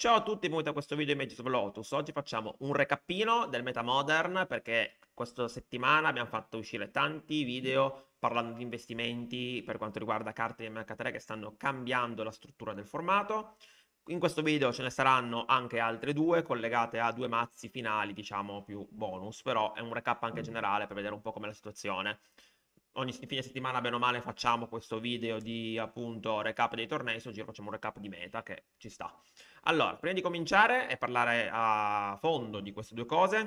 Ciao a tutti benvenuti a questo video di Magic of Lotus. Oggi facciamo un recapino del Meta Modern perché questa settimana abbiamo fatto uscire tanti video parlando di investimenti per quanto riguarda carte di MH3 che stanno cambiando la struttura del formato. In questo video ce ne saranno anche altre due collegate a due mazzi finali, diciamo più bonus, però è un recap anche generale per vedere un po' com'è la situazione ogni fine settimana bene o male facciamo questo video di appunto recap dei tornei, oggi facciamo un recap di meta che ci sta. Allora, prima di cominciare e parlare a fondo di queste due cose,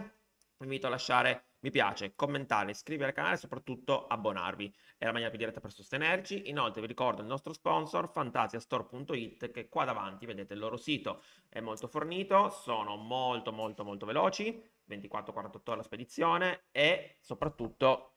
vi invito a lasciare mi piace, commentare, iscrivervi al canale e soprattutto abbonarvi. È la maniera più diretta per sostenerci. Inoltre vi ricordo il nostro sponsor fantasiastore.it che qua davanti vedete il loro sito. È molto fornito, sono molto molto molto veloci, 24-48 ore la spedizione e soprattutto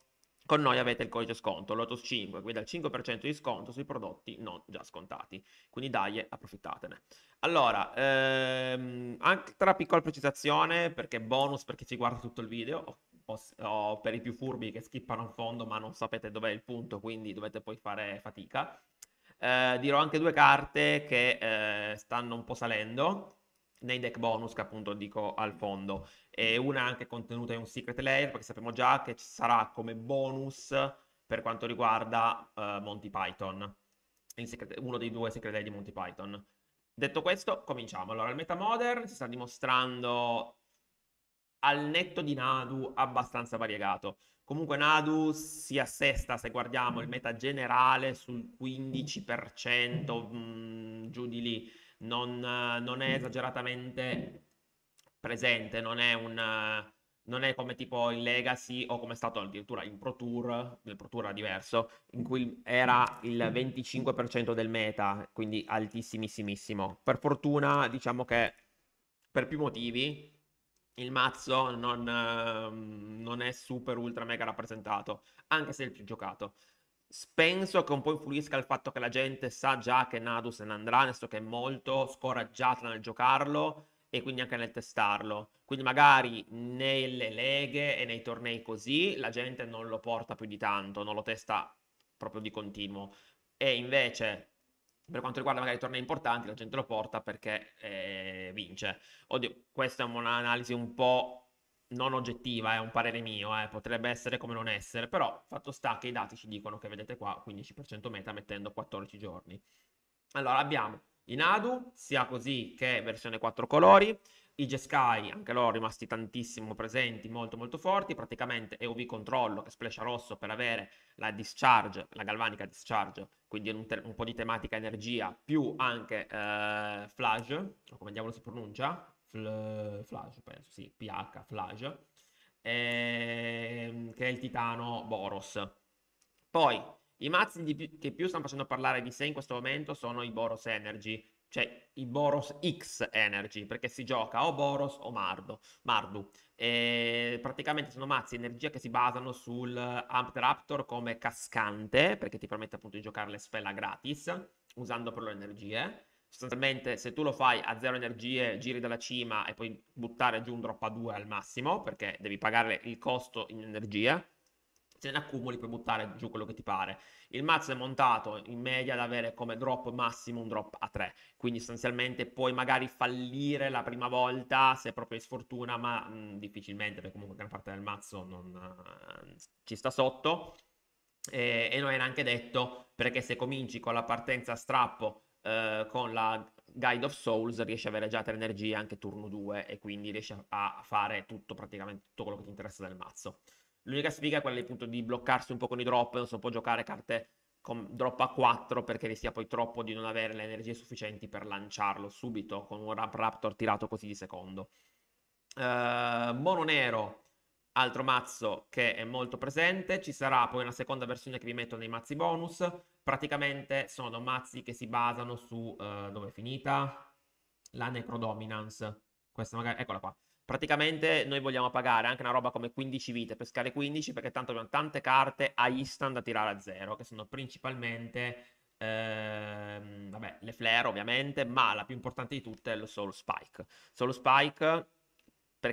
con noi avete il codice sconto Lotus 5, quindi dal 5% di sconto sui prodotti non già scontati. Quindi dai, approfittatene. Allora, ehm, altra piccola precisazione, perché bonus per chi ci guarda tutto il video, o, o per i più furbi che skippano in fondo ma non sapete dov'è il punto, quindi dovete poi fare fatica. Eh, dirò anche due carte che eh, stanno un po' salendo nei deck bonus che appunto dico al fondo. E una anche contenuta in un secret layer, perché sappiamo già che ci sarà come bonus per quanto riguarda uh, Monty Python, secret, uno dei due secret layer di Monty Python. Detto questo, cominciamo. Allora, il Metamodern si sta dimostrando al netto di Nadu abbastanza variegato. Comunque Nadu si assesta, se guardiamo il meta generale, sul 15%, mh, mm, giù di lì non, eh, non è esageratamente presente, non è un eh, non è come tipo in Legacy o come è stato addirittura in Pro Tour, nel Pro Tour era diverso, in cui era il 25% del meta, quindi altissimissimissimo. Per fortuna, diciamo che per più motivi il mazzo non, ehm, non è super ultra mega rappresentato, anche se è il più giocato penso che un po' influisca il fatto che la gente sa già che Nadu se ne andrà, nel senso che è molto scoraggiata nel giocarlo e quindi anche nel testarlo. Quindi magari nelle leghe e nei tornei così la gente non lo porta più di tanto, non lo testa proprio di continuo. E invece per quanto riguarda magari i tornei importanti la gente lo porta perché eh, vince. Oddio, questa è un'analisi un po' non oggettiva, è un parere mio, eh, potrebbe essere come non essere, però fatto sta che i dati ci dicono che vedete qua 15% meta mettendo 14 giorni. Allora abbiamo in ADU sia così che versione 4 colori, i G-Sky, anche loro rimasti tantissimo presenti, molto molto forti, praticamente EUV controllo che splescia rosso per avere la discharge, la galvanica discharge, quindi un, te- un po' di tematica energia, più anche eh, flash, o come diavolo si pronuncia, fl- Flage, penso, sì, PH Flage, ehm, che è il titano Boros. Poi, i mazzi più, che più stanno facendo parlare di sé in questo momento sono i Boros Energy, cioè i Boros X Energy, perché si gioca o Boros o Mardo, Mardu. E ehm, praticamente sono mazzi energia che si basano sul Ampteraptor come cascante, perché ti permette appunto di giocare le spella gratis, usando per le energie sostanzialmente se tu lo fai a zero energie, giri dalla cima e puoi buttare giù un drop a 2 al massimo, perché devi pagare il costo in energia, se ne accumuli puoi buttare giù quello che ti pare. Il mazzo è montato in media ad avere come drop massimo un drop a 3, quindi sostanzialmente puoi magari fallire la prima volta se proprio hai sfortuna, ma mh, mm, difficilmente perché comunque gran parte del mazzo non, uh, ci sta sotto. E, e non è neanche detto perché se cominci con la partenza a strappo eh, con la Guide of Souls riesci ad avere già tre energie anche turno 2 e quindi riesci a fare tutto praticamente tutto quello che ti interessa del mazzo. L'unica sfiga è quella appunto di bloccarsi un po' con i drop, non so, può giocare carte con drop a 4 perché rischia poi troppo di non avere le energie sufficienti per lanciarlo subito con un Ramp Raptor tirato così di secondo. Uh, Mono Nero, altro mazzo che è molto presente, ci sarà poi una seconda versione che vi metto nei mazzi bonus, praticamente sono mazzi che si basano su, uh, dove è finita? La necrodominance. Questa magari, eccola qua. Praticamente noi vogliamo pagare anche una roba come 15 vite, pescare 15, perché tanto abbiamo tante carte a instant da tirare a zero, che sono principalmente ehm, vabbè, le flare ovviamente, ma la più importante di tutte è lo soul spike. soul spike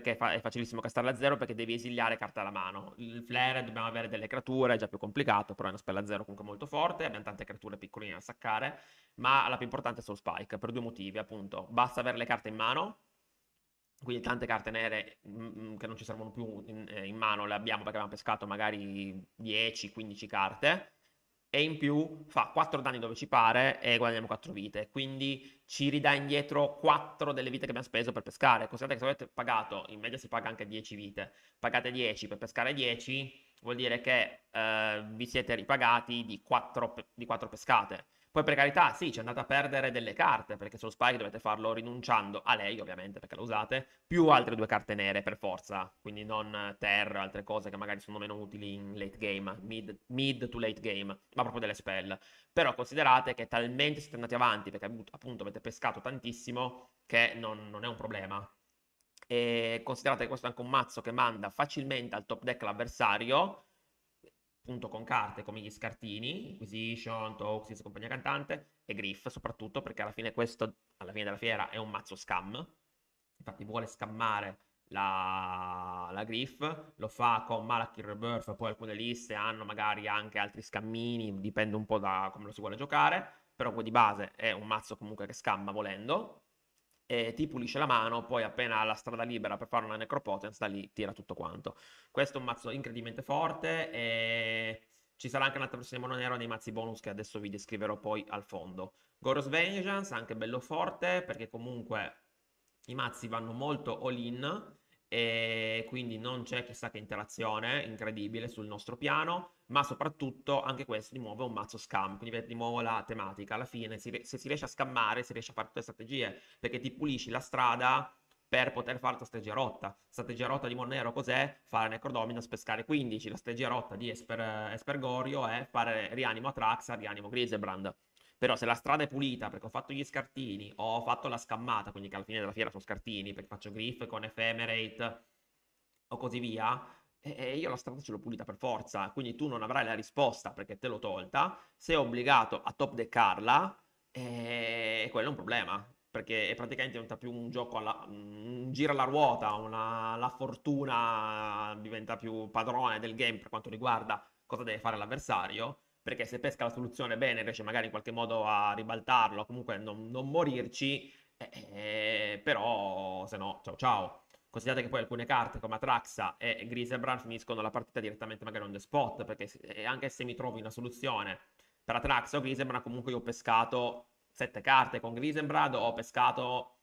perché è facilissimo castarla a zero perché devi esiliare carta alla mano. Il flare dobbiamo avere delle creature, è già più complicato, però è una spella a zero comunque molto forte, abbiamo tante creature piccoline da saccare, ma la più importante è Soul Spike, per due motivi appunto. Basta avere le carte in mano, quindi tante carte nere mh, mm, mm, che non ci servono più in, eh, in, mano le abbiamo perché abbiamo pescato magari 10-15 carte, e in più fa 4 danni dove ci pare e guadagniamo 4 vite. Quindi ci ridà indietro 4 delle vite che abbiamo speso per pescare. Considerate che se avete pagato, in media si paga anche 10 vite, pagate 10 per pescare 10, vuol dire che eh, vi siete ripagati di 4, di 4 pescate. Poi per carità, sì, ci andate a perdere delle carte, perché sul Spike dovete farlo rinunciando a lei, ovviamente, perché la usate, più altre due carte nere per forza, quindi non terra, altre cose che magari sono meno utili in late game, mid, mid to late game, ma proprio delle spell. Però considerate che talmente siete andati avanti, perché appunto avete pescato tantissimo, che non, non è un problema. E considerate che questo è anche un mazzo che manda facilmente al top deck l'avversario, appunto con carte come gli scartini, Inquisition, Toxis, compagnia cantante e Griff soprattutto perché alla fine questo, alla fine della fiera, è un mazzo scam. Infatti vuole scammare la, la Griff, lo fa con Malachi Rebirth, poi alcune liste hanno magari anche altri scammini, dipende un po' da come lo si vuole giocare, però di base è un mazzo comunque che scamma volendo, eh, ti pulisce la mano, poi appena ha la strada libera per fare una necropotence, da lì tira tutto quanto. Questo è un mazzo incredibilmente forte e ci sarà anche un'altra versione mono nero nei mazzi bonus che adesso vi descriverò poi al fondo. Goros Vengeance, anche bello forte, perché comunque i mazzi vanno molto all-in, e quindi non c'è chissà che interazione incredibile sul nostro piano ma soprattutto anche questo di nuovo è un mazzo scam, quindi di nuovo la tematica, alla fine se si riesce a scammare si riesce a fare tutte le strategie, perché ti pulisci la strada per poter fare la strategia rotta. Strategia rotta di Monero cos'è? Fare Necrodominus, pescare 15. La strategia rotta di Esper, Espergorio è fare rianimo Atraxa, rianimo Grisebrand. Però se la strada è pulita perché ho fatto gli scartini, ho fatto la scammata, quindi che alla fine della fiera sono scartini, perché faccio griff con ephemerate o così via, e io la strada ce l'ho pulita per forza, quindi tu non avrai la risposta perché te l'ho tolta, sei obbligato a top deckarla e quello è un problema, perché è praticamente diventa più un gioco alla un giro alla ruota, una, la fortuna diventa più padrone del game per quanto riguarda cosa deve fare l'avversario, perché se pesca la soluzione bene riesce magari in qualche modo a ribaltarlo, comunque non, non morirci, eh, però se no ciao ciao. Considerate che poi alcune carte come Atraxa e Grisebrand finiscono la partita direttamente magari on the spot, perché anche se mi trovi una soluzione per Atraxa o Grisebrand, comunque io ho pescato sette carte con Grisebrand, ho pescato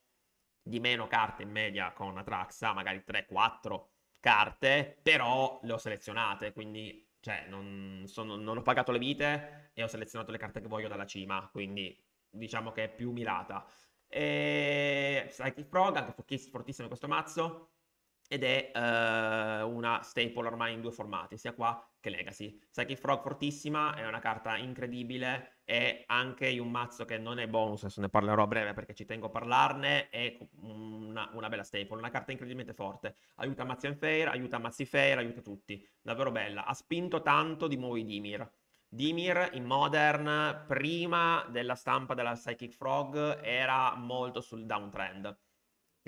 di meno carte in media con Atraxa, magari 3-4 carte, però le ho selezionate, quindi cioè, non, sono, non ho pagato le vite e ho selezionato le carte che voglio dalla cima, quindi diciamo che è più mirata. E... Psychic Frog, anche fortissimo in questo mazzo. Ed è uh, una staple ormai in due formati, sia qua che Legacy. Psychic Frog fortissima, è una carta incredibile, è anche in un mazzo che non è bonus, adesso ne parlerò a breve perché ci tengo a parlarne, è una, una bella staple, una carta incredibilmente forte. Aiuta Mazzian Fair, aiuta Mazzi Fair, aiuta tutti. Davvero bella. Ha spinto tanto di nuovo i Dimir Dimir in Modern, prima della stampa della Psychic Frog, era molto sul downtrend.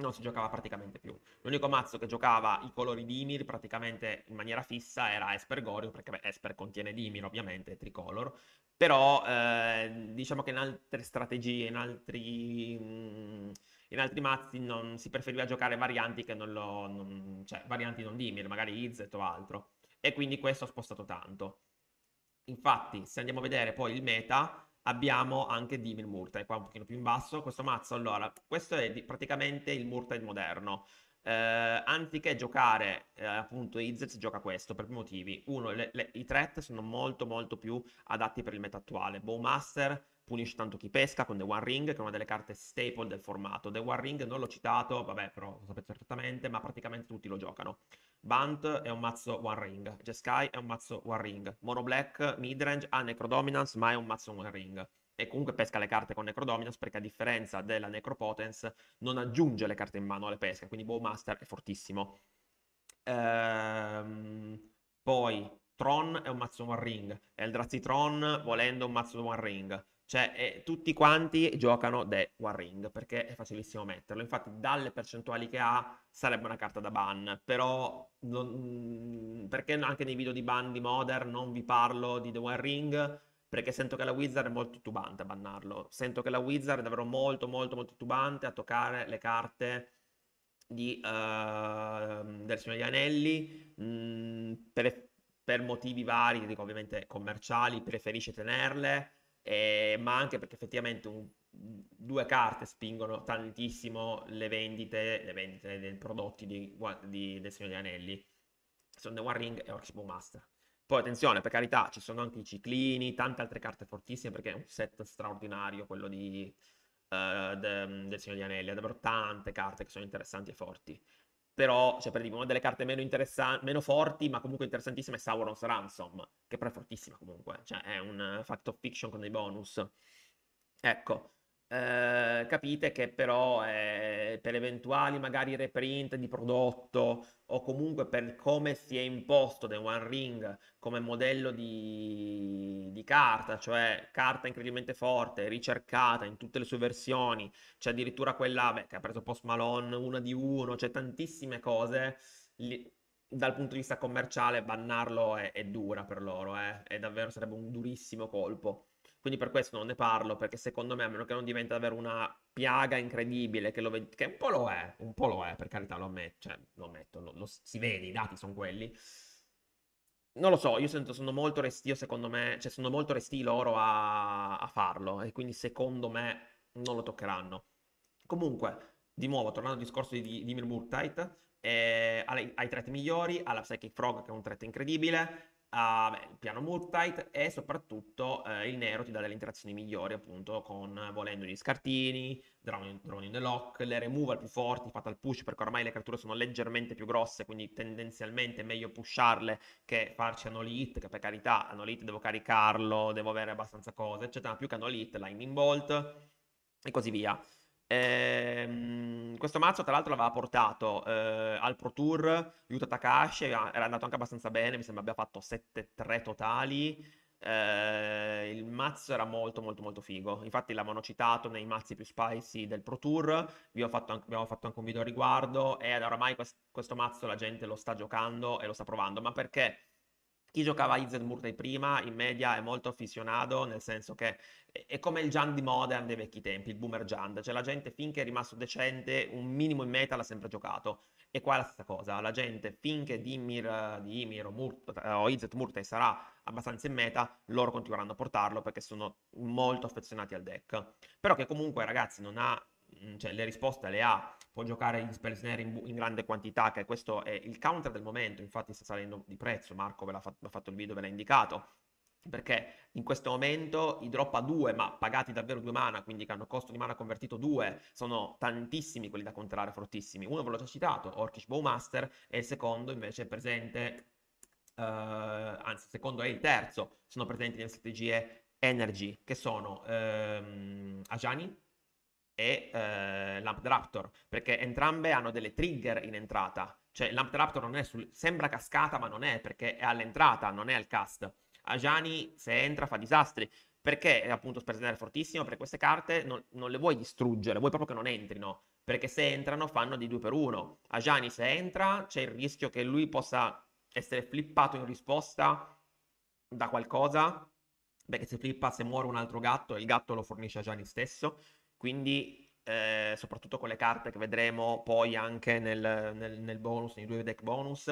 Non si giocava praticamente più. L'unico mazzo che giocava i colori Dimir praticamente in maniera fissa era Esper Espergorio, perché beh, Esper contiene Dimir ovviamente, tricolor. Però eh, diciamo che in altre strategie, in altri... Mm, in altri mazzi non, si preferiva giocare varianti che non lo... Non, cioè, varianti non Dimir, magari Izzet o altro. E quindi questo ha spostato tanto. Infatti, se andiamo a vedere poi il meta, abbiamo anche Dimir Murtide, qua un pochino più in basso, questo mazzo, allora, questo è di, praticamente il Murtide moderno. Eh, anziché giocare eh, appunto Izzet gioca questo per due motivi uno le, le, i threat sono molto molto più adatti per il meta attuale Bowmaster punisce tanto chi pesca con The One Ring, che è una delle carte staple del formato. The One Ring non l'ho citato, vabbè, però lo sapete perfettamente, ma praticamente tutti lo giocano. Bunt è un mazzo One Ring, Jeskai è un mazzo One Ring, Mono Black, Midrange ha Necrodominance ma è un mazzo One Ring e comunque pesca le carte con Necrodominance perché a differenza della Necropotence non aggiunge le carte in mano alle pesche, quindi Bowmaster è fortissimo. Ehm, poi Tron è un mazzo One Ring, Eldrazi Tron volendo un mazzo One Ring, cioè, eh, tutti quanti giocano The One Ring perché è facilissimo metterlo. Infatti, dalle percentuali che ha, sarebbe una carta da ban. Però, non, mm, perché anche nei video di ban di Modern non vi parlo di The One Ring? Perché sento che la Wizard è molto titubante a bannarlo. Sento che la Wizard è davvero molto, molto, molto titubante a toccare le carte di, uh, del Signore degli Anelli. Mh, mm, per, per motivi vari, dico ovviamente commerciali, preferisce tenerle eh, ma anche perché effettivamente un, due carte spingono tantissimo le vendite, le vendite dei prodotti di, di, del Signore degli Anelli. Sono The One Ring e Orcibo Master. Poi attenzione, per carità, ci sono anche i ciclini, tante altre carte fortissime perché è un set straordinario quello di, uh, de, del Signore degli Anelli. È davvero tante carte che sono interessanti e forti però, cioè per dire, una delle carte meno, interessanti meno forti, ma comunque interessantissima è Sauron's Ransom, che però è fortissima comunque, cioè è un eh, fact of fiction con dei bonus. Ecco, eh, capite che però eh, per eventuali magari reprint di prodotto o comunque per come si è imposto The One Ring come modello di, di carta, cioè carta incredibilmente forte, ricercata in tutte le sue versioni, c'è addirittura quella beh, che ha preso Post Malone, una di uno, c'è cioè tantissime cose. Li, dal punto di vista commerciale bannarlo è, è dura per loro, eh. è davvero sarebbe un durissimo colpo. Quindi per questo non ne parlo, perché secondo me, a meno che non diventa davvero una piaga incredibile, che, ve- che un po' lo è, un po' lo è, per carità, lo, ammet- cioè, lo ammetto, lo, lo, si vede, i dati sono quelli. Non lo so, io sento, sono molto restio, secondo me, cioè sono molto resti loro a, a farlo, e quindi secondo me non lo toccheranno. Comunque, di nuovo, tornando al discorso di, di, di Mirmurtite, eh, ai, ai threat migliori, alla Psychic Frog che è un threat incredibile, Uh, beh, il piano Murtite e soprattutto uh, il nero ti dà delle interazioni migliori appunto con volendo gli scartini, drone, drone the lock, le removal più forti, fatal push perché ormai le creature sono leggermente più grosse quindi tendenzialmente è meglio pusharle che farci anoli che per carità anoli devo caricarlo, devo avere abbastanza cose eccetera, più che anoli lightning bolt e così via. Ehm, questo mazzo, tra l'altro, l'aveva portato eh, al Pro Tour Yuta Takashi. Era andato anche abbastanza bene. Mi sembra abbia fatto 7-3 totali. Eh, il mazzo era molto, molto, molto figo. Infatti, l'avevano citato nei mazzi più spicy del Pro Tour. Vi fatto anche, abbiamo fatto anche un video a riguardo. E oramai quest- questo mazzo la gente lo sta giocando e lo sta provando. Ma perché? Chi giocava Izer Murray prima, in media, è molto affissionato, nel senso che è come il Jan di Modern dei vecchi tempi, il Boomer Jan. Cioè la gente finché è rimasto decente, un minimo in meta l'ha sempre giocato. E qua è la stessa cosa, la gente finché Dimir, Dimir o, Murt, o Izet Murtay sarà abbastanza in meta, loro continueranno a portarlo perché sono molto affezionati al deck. Però che comunque ragazzi non ha, cioè le risposte le ha può giocare in spell snare in, in, grande quantità, che questo è il counter del momento, infatti sta salendo di prezzo, Marco ve l'ha, fatto, fatto il video, ve l'ha indicato, perché in questo momento i drop a 2, ma pagati davvero 2 mana, quindi che hanno costo di mana convertito 2, sono tantissimi quelli da controllare, fortissimi. Uno ve l'ho già citato, Orkish Bowmaster, e il secondo invece è presente, uh, anzi il secondo è il terzo, sono presenti nelle strategie Energy, che sono um, Ajani, e eh, Lamp Raptor, perché entrambe hanno delle trigger in entrata. Cioè Lamp Raptor non è sul... sembra cascata, ma non è, perché è all'entrata, non è al cast. Ajani, se entra, fa disastri. Perché appunto Sperzenere è fortissimo? Perché queste carte non, non, le vuoi distruggere, vuoi proprio che non entrino. Perché se entrano fanno di due per uno. Ajani se entra c'è il rischio che lui possa essere flippato in risposta da qualcosa. Perché se flippa, se muore un altro gatto, il gatto lo fornisce Ajani stesso quindi, eh, soprattutto con le carte che vedremo poi anche nel, nel, nel bonus, nei due deck bonus,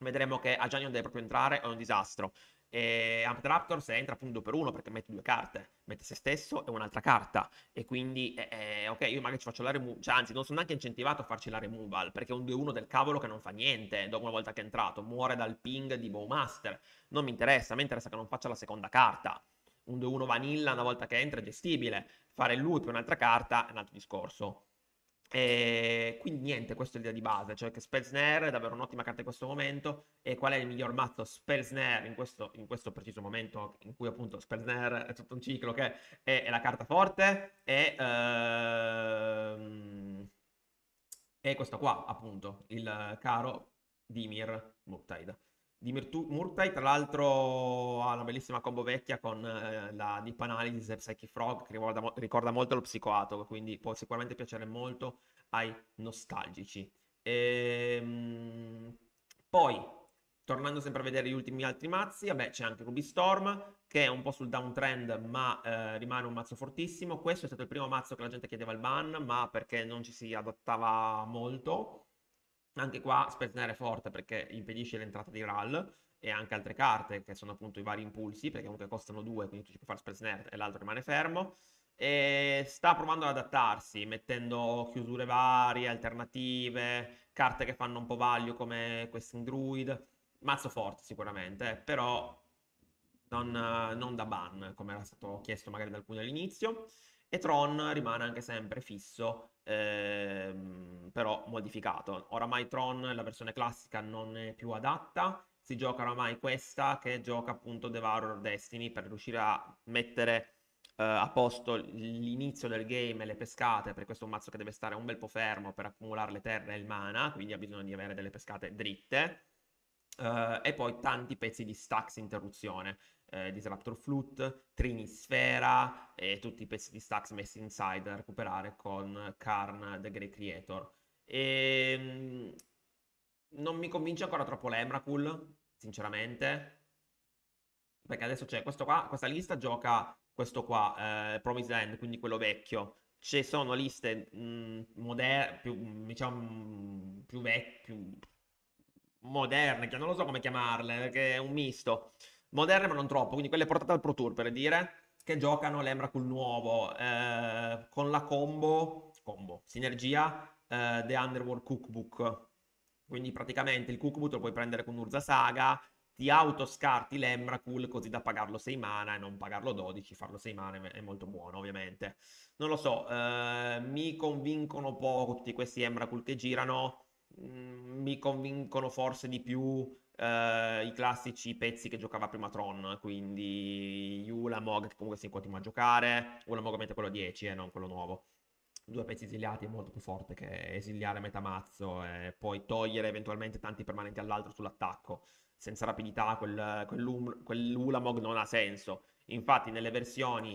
vedremo che a Ajanion deve proprio entrare, è un disastro. E Amped se entra appunto per uno perché mette due carte, mette se stesso e un'altra carta. E quindi, eh, ok, io magari ci faccio la removal, cioè anzi, non sono neanche incentivato a farci la removal perché è un 2-1 del cavolo che non fa niente dopo una volta che è entrato, muore dal ping di Bowmaster. Non mi interessa, mi interessa che non faccia la seconda carta un 2-1 vanilla una volta che entra è gestibile, fare il loop un'altra carta è un altro discorso. E ehm, quindi niente, questa è l'idea di base, cioè che Spell Snare è davvero un'ottima carta in questo momento e qual è il miglior mazzo Spell Snare in questo, in questo preciso momento in cui appunto Spell Snare è tutto un ciclo che è, è la carta forte e... Ehm, è questo qua appunto, il caro Dimir Muptide di Murtai, tra l'altro ha una bellissima combo vecchia con eh, la Deep Analysis e Psyche Frog che ricorda, ricorda molto lo psicoato, quindi può sicuramente piacere molto ai nostalgici. Ehm, poi, tornando sempre a vedere gli ultimi altri mazzi, vabbè c'è anche Ruby Storm che è un po' sul downtrend ma eh, rimane un mazzo fortissimo. Questo è stato il primo mazzo che la gente chiedeva il ban, ma perché non ci si adattava molto. Anche qua Speltner è forte perché impedisce l'entrata di RAL e anche altre carte che sono appunto i vari impulsi perché comunque costano due quindi tu ci puoi fare Speltner e l'altro rimane fermo e sta provando ad adattarsi mettendo chiusure varie, alternative, carte che fanno un po' vaglio come Questing Druid mazzo forte sicuramente però non, non da ban come era stato chiesto magari da alcuni all'inizio e Tron rimane anche sempre fisso, ehm, però modificato. Oramai Tron, la versione classica, non è più adatta, si gioca oramai questa che gioca appunto Devourer Destiny per riuscire a mettere eh, a posto l'inizio del game e le pescate, perché questo è un mazzo che deve stare un bel po' fermo per accumulare le terre e il mana, quindi ha bisogno di avere delle pescate dritte. Uh, e poi tanti pezzi di stacks interruzione eh, Disruptor Flute, Trinisfera e tutti i pezzi di Stacks messi inside da recuperare con Karn The Great Creator. E... Ehm, non mi convince ancora troppo l'Emrakul, sinceramente, perché adesso c'è questo qua, questa lista gioca questo qua, eh, Promised Land, quindi quello vecchio. Ci sono liste mm, moderne, più, diciamo, più, vecchie, più moderne, che non lo so come chiamarle, perché è un misto moderne ma non troppo, quindi quelle portate al Pro Tour per dire, che giocano l'Emracul nuovo eh, con la combo, combo sinergia eh, The Underworld Cookbook. Quindi praticamente il cookbook lo puoi prendere con Urza Saga, ti autoscarti l'Emracul così da pagarlo 6 mana e non pagarlo 12, farlo 6 mana è molto buono ovviamente. Non lo so, eh, mi convincono poco tutti questi Emracul che girano, mh, mm, mi convincono forse di più Uh, i classici pezzi che giocava prima Tron, quindi Yula, Mog che comunque si continua a giocare, Yula Mog ovviamente quello 10 e eh, non quello nuovo. Due pezzi esiliati è molto più forte che esiliare metà mazzo e poi togliere eventualmente tanti permanenti all'altro sull'attacco. Senza rapidità quel, quell'um, quell'Ulamog non ha senso. Infatti nelle versioni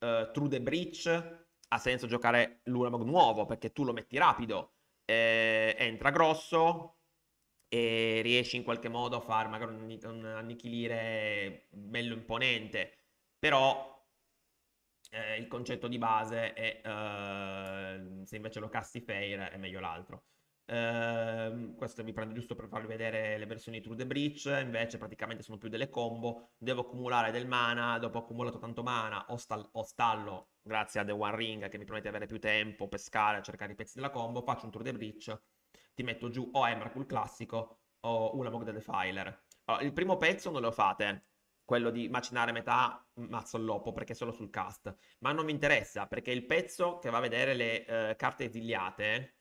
uh, True the Breach ha senso giocare l'Ulamog nuovo perché tu lo metti rapido, e eh, entra grosso, e riesci in qualche modo a far magari un, un annichilire bello imponente, però eh, il concetto di base è eh, se invece lo casti fair è meglio l'altro. Uh, questo mi prendo giusto per farvi vedere le versioni True the Breach, invece praticamente sono più delle combo, devo accumulare del mana, dopo ho accumulato tanto mana o, stal- o stallo grazie a The One Ring che mi permette di avere più tempo, pescare, cercare i pezzi della combo, faccio un True the Breach ti metto giù o Emrakul classico o Ulamog the Defiler. Allora, il primo pezzo non lo fate, quello di macinare metà mm, mazzo all'oppo, perché è solo sul cast, ma non mi interessa, perché il pezzo che va a vedere le eh, carte esiliate,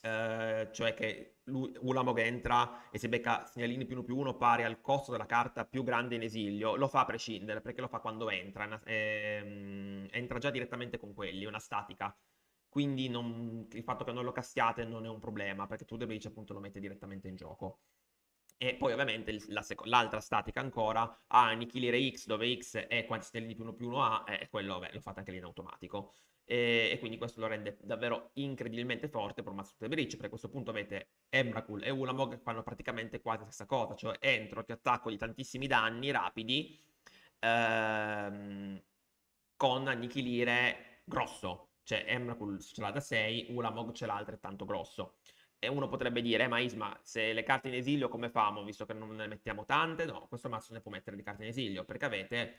eh, cioè che Ulamog entra e si becca segnalini più uno più uno pari al costo della carta più grande in esilio, lo fa a prescindere, perché lo fa quando entra, una, ehm, entra già direttamente con quelli, una statica quindi non, il fatto che non lo castiate non è un problema, perché True the appunto lo mette direttamente in gioco. E poi ovviamente la sec- l'altra statica ancora, a ah, annichilire X, dove X è quanti stelle di più uno più uno ha, eh, e quello beh, lo fate anche lì in automatico. E, e, quindi questo lo rende davvero incredibilmente forte per Mazzu the Breach, perché a questo punto avete Emrakul e Ulamog che fanno praticamente quasi la stessa cosa, cioè entro, ti attacco di tantissimi danni rapidi, ehm, con annichilire grosso, cioè Emrakul ce l'ha da 6, Ulamog ce l'ha altrettanto grosso. E uno potrebbe dire, eh, ma Isma, se le carte in esilio come famo, visto che non ne mettiamo tante? No, questo mazzo ne può mettere di carte in esilio, perché avete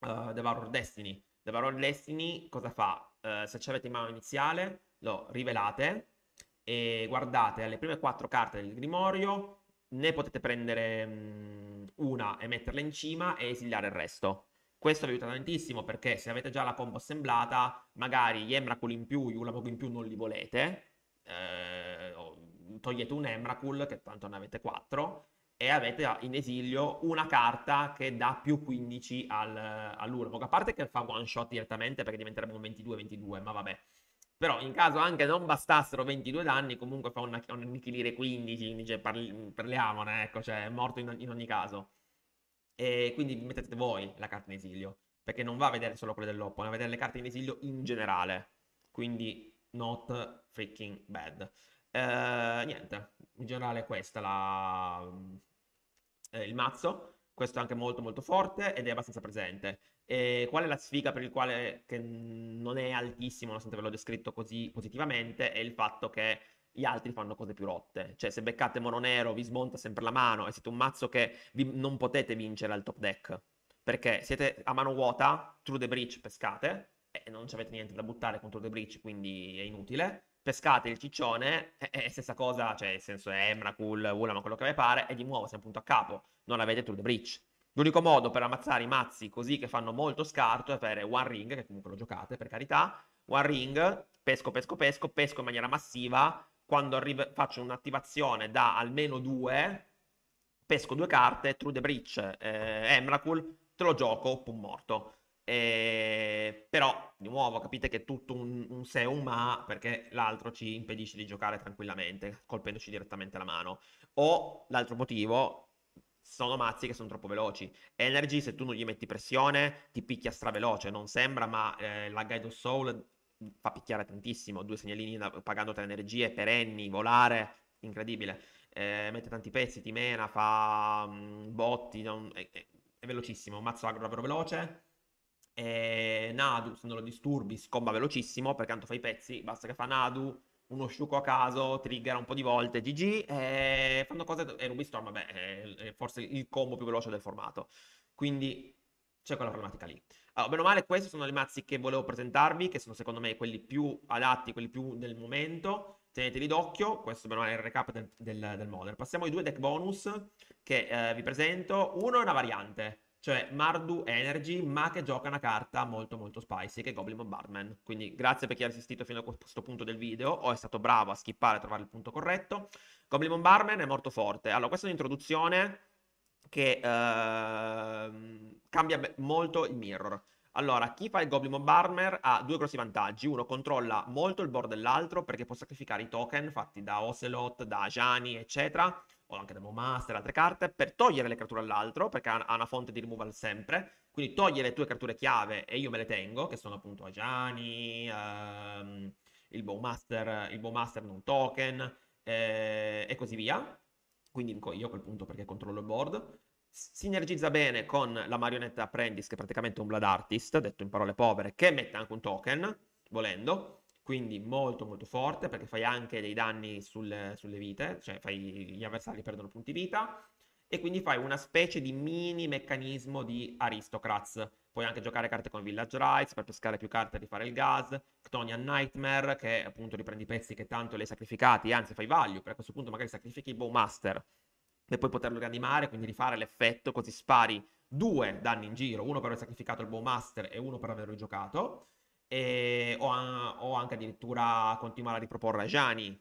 uh, eh, Devour Destiny. Devour Destiny cosa fa? Uh, se ce l'avete in mano iniziale, lo rivelate e guardate alle prime quattro carte del Grimorio, ne potete prendere mh, mm, una e metterla in cima e esiliare il resto. Questo vi aiuta tantissimo perché se avete già la combo assemblata, magari gli Emrakul in più, gli Ulamog in più non li volete, eh, togliete un Emrakul, che tanto ne avete 4, e avete in esilio una carta che dà più 15 al, all'Ulamog. A parte che fa one shot direttamente perché diventerebbe un 22-22, ma vabbè. Però in caso anche non bastassero 22 danni, comunque fa un annichilire 15, cioè, parli, parliamone, ecco, cioè è morto in, in ogni caso. E quindi mettete voi la carta in esilio, perché non va a vedere solo quelle dell'Oppo, va a vedere le carte in esilio in generale. Quindi not freaking bad. Eh, niente, in generale è questa la... eh, il mazzo. Questo è anche molto molto forte ed è abbastanza presente. E qual è la sfiga per il quale non è altissimo, nonostante ve l'ho descritto così positivamente, è il fatto che gli altri fanno cose più rotte. Cioè, se beccate Mono Nero, vi smonta sempre la mano e siete un mazzo che vi... non potete vincere al top deck. Perché siete a mano vuota, True the Breach pescate, e non avete niente da buttare contro The Breach, quindi è inutile. Pescate il ciccione, e stessa cosa, cioè nel senso è Emrakul, Ulam, quello che vi pare, e di nuovo siamo appunto a capo, non avete True the Breach. L'unico modo per ammazzare i mazzi così che fanno molto scarto è avere One Ring, che comunque lo giocate per carità, One Ring, pesco, pesco, pesco, pesco in maniera massiva, quando arrivo, faccio un'attivazione da almeno due, pesco due carte, True the Breach, eh, Emrakul, te lo gioco, pum morto. Eh, però, di nuovo, capite che è tutto un, un se un ma, perché l'altro ci impedisce di giocare tranquillamente, colpendoci direttamente la mano. O, l'altro motivo, sono mazzi che sono troppo veloci. Energy, se tu non gli metti pressione, ti picchia straveloce. Non sembra, ma eh, la Guide of Soul fa picchiare tantissimo, due segnalini da, pagando tre energie, perenni, volare, incredibile. Eh, mette tanti pezzi, ti mena, fa um, botti, non, è, è, è, velocissimo, mazzo agro davvero veloce. E eh, Nadu, se non lo disturbi, scomba velocissimo, perché tanto fa i pezzi, basta che fa Nadu, uno sciuco a caso, triggera un po' di volte, GG, e eh, fanno cose, e eh, Ruby Storm, vabbè, è, è forse il combo più veloce del formato. Quindi c'è quella problematica lì. Allora, meno male, questi sono i mazzi che volevo presentarvi, che sono secondo me quelli più adatti, quelli più del momento. Teneteli d'occhio, questo meno male è il recap del, del, del modder. Passiamo ai due deck bonus che eh, vi presento. Uno è una variante, cioè Mardu Energy, ma che gioca una carta molto molto spicy, che è Goblin Bombardman. Quindi grazie per chi ha assistito fino a questo punto del video, o è stato bravo a skippare e trovare il punto corretto. Goblin Bombardman è molto forte. Allora, questa è un'introduzione che uh, cambia molto il mirror. Allora, chi fa il Goblin Mob ha due grossi vantaggi. Uno, controlla molto il board dell'altro perché può sacrificare i token fatti da Ocelot, da Ajani, eccetera, o anche da Momaster, altre carte, per togliere le creature all'altro, perché ha una fonte di removal sempre. Quindi toglie le tue creature chiave e io me le tengo, che sono appunto Ajani, ehm, il Bowmaster, il Bowmaster non token, eh, e così via quindi dico io a quel punto perché controllo il board. Sinergizza bene con la marionetta Apprentice, che è praticamente un Blood Artist, detto in parole povere, che mette anche un token, volendo. Quindi molto molto forte, perché fai anche dei danni sul, sulle vite, cioè fai, gli avversari perdono punti vita. E quindi fai una specie di mini meccanismo di Aristocrats, puoi anche giocare carte con Village Rights per pescare più carte e rifare il gas, Ctonian Nightmare che appunto riprendi i pezzi che tanto li hai sacrificati, anzi fai value, perché a questo punto magari sacrifichi Bowmaster per poi poterlo rianimare, quindi rifare l'effetto, così spari due danni in giro, uno per aver sacrificato il Bowmaster e uno per averlo giocato, e... o, an- anche addirittura continuare a riproporre Ajani,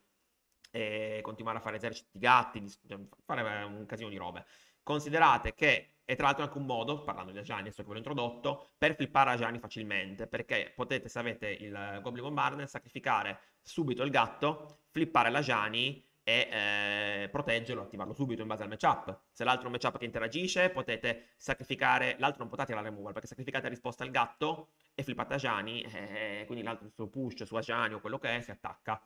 e continuare a fare eserciti di gatti, di... fare un casino di robe. Considerate che e tra l'altro anche un modo, parlando di Ajani, adesso che ve l'ho introdotto, per flippare Ajani facilmente, perché potete, se avete il eh, Goblin Bombarder, sacrificare subito il gatto, flippare l'Ajani e eh, proteggerlo, attivarlo subito in base al matchup. Se l'altro è un matchup che interagisce, potete sacrificare, l'altro non potete tirare removal, perché sacrificate la risposta al gatto e flippate Ajani, e eh, eh, quindi l'altro suo push, su Ajani o quello che è, si attacca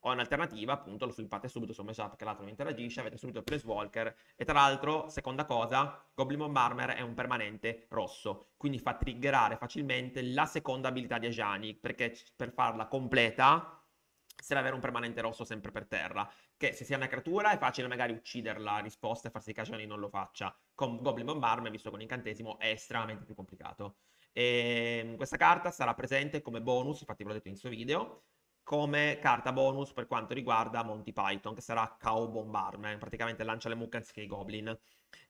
o in alternativa appunto lo flippate subito su Meshup esatto, che l'altro non interagisce, avete subito il Place Walker e tra l'altro, seconda cosa, Goblin Bombarmer è un permanente rosso, quindi fa triggerare facilmente la seconda abilità di Ajani perché per farla completa serve avere un permanente rosso sempre per terra. Che se sia una creatura è facile magari ucciderla a risposta e far sì che Ajani non lo faccia. Con Goblin Bombarme, visto con incantesimo, è estremamente più complicato. E ehm, questa carta sarà presente come bonus, infatti ve l'ho detto in questo video, come carta bonus per quanto riguarda Monty Python, che sarà Cow Bombarman, praticamente lancia le mucche anziché i goblin.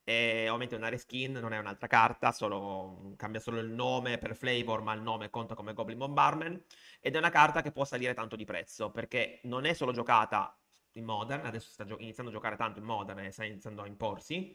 E ovviamente è una reskin, non è un'altra carta, solo, cambia solo il nome per flavor, ma il nome conta come Goblin Bombardman. Ed è una carta che può salire tanto di prezzo, perché non è solo giocata in Modern, adesso sta gio- iniziando a giocare tanto in Modern e sta iniziando a imporsi,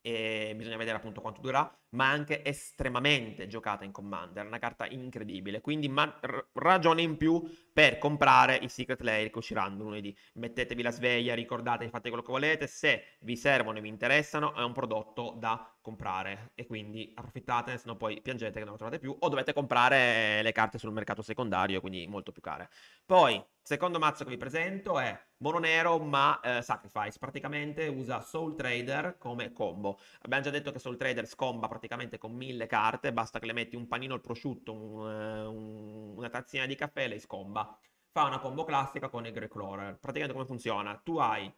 e bisogna vedere appunto quanto durerà, ma anche estremamente giocata in Commander, È una carta incredibile, quindi ma- ragione in più per comprare i Secret Lair che usciranno lunedì. Mettetevi la sveglia, ricordate, fate quello che volete, se vi servono e vi interessano è un prodotto da comprare e quindi approfittatene, se no poi piangete che non lo trovate più o dovete comprare le carte sul mercato secondario, quindi molto più care. Poi, secondo mazzo che vi presento è mono nero ma eh, Sacrifice, praticamente usa Soul Trader come combo. Abbiamo già detto che Soul Trader scomba proprio praticamente con mille carte, basta che le metti un panino al prosciutto, un, eh, un, una tazzina di caffè e lei scomba. Fa una combo classica con il Grey Crawler. Praticamente come funziona? Tu hai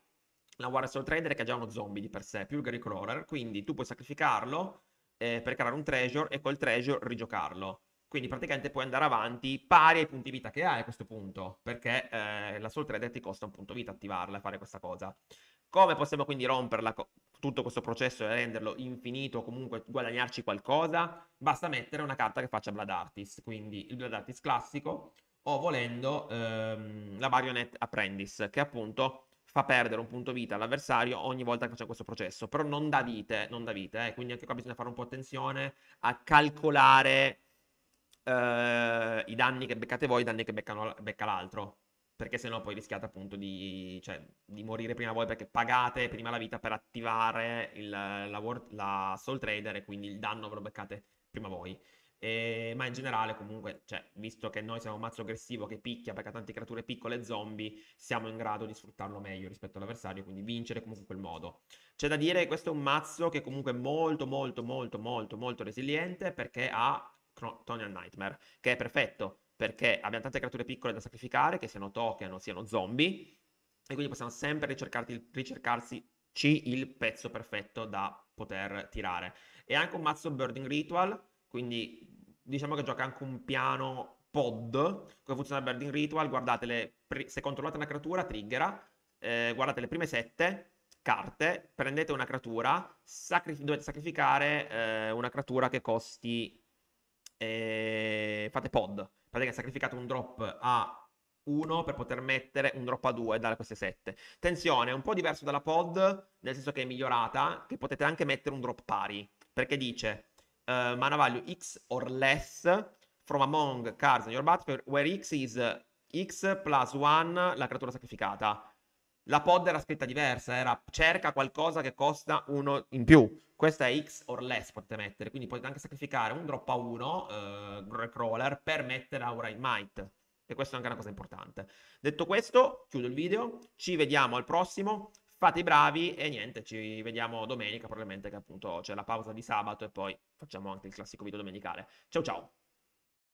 la War Soul Trader che è già uno zombie di per sé, più il Grey Crawler, quindi tu puoi sacrificarlo eh, per creare un treasure e col treasure rigiocarlo. Quindi praticamente puoi andare avanti pari ai punti vita che hai a questo punto, perché eh, la Soul Trader ti costa un punto vita attivarla e fare questa cosa. Come possiamo quindi romperla? tutto questo processo e renderlo infinito o comunque guadagnarci qualcosa, basta mettere una carta che faccia Blood Artist, quindi il Blood Artist classico o volendo ehm, la Marionette Apprentice, che appunto fa perdere un punto vita all'avversario ogni volta che faccia questo processo, però non da vite, non dà vite, eh. quindi anche qua bisogna fare un po' attenzione a calcolare eh, i danni che beccate voi, i danni che beccano, becca l'altro perché sennò poi rischiate appunto di, cioè, di, morire prima voi perché pagate prima la vita per attivare il, la, word, la, Soul Trader e quindi il danno ve lo beccate prima voi. E, ma in generale comunque, cioè, visto che noi siamo un mazzo aggressivo che picchia, perché ha tante creature piccole e zombie, siamo in grado di sfruttarlo meglio rispetto all'avversario, quindi vincere comunque in quel modo. C'è da dire che questo è un mazzo che comunque è molto molto molto molto molto resiliente perché ha Tonian Nightmare, che è perfetto perché abbiamo tante creature piccole da sacrificare, che siano token o siano zombie, e quindi possiamo sempre ricercarsi il pezzo perfetto da poter tirare. E anche un mazzo Birding Ritual, quindi diciamo che gioca anche un piano pod, come funziona il Birding Ritual, guardate, le, se controllate una creatura, triggera, eh, guardate le prime sette carte, prendete una creatura, sacri- dovete sacrificare eh, una creatura che costi... Eh, fate pod praticamente sacrificato un drop a 1 per poter mettere un drop a 2 da queste 7. Attenzione, è un po' diverso dalla pod, nel senso che è migliorata, che potete anche mettere un drop pari, perché dice uh, mana value x or less from among cards in your battle where x is x plus 1 la creatura sacrificata. La pod era scritta diversa, era cerca qualcosa che costa uno in più. Questa è X or less potete mettere, quindi potete anche sacrificare un drop a uno, eh, crawler per mettere Aura in Might. E questa è anche una cosa importante. Detto questo, chiudo il video, ci vediamo al prossimo, fate i bravi e niente, ci vediamo domenica probabilmente che appunto c'è la pausa di sabato e poi facciamo anche il classico video domenicale. Ciao ciao!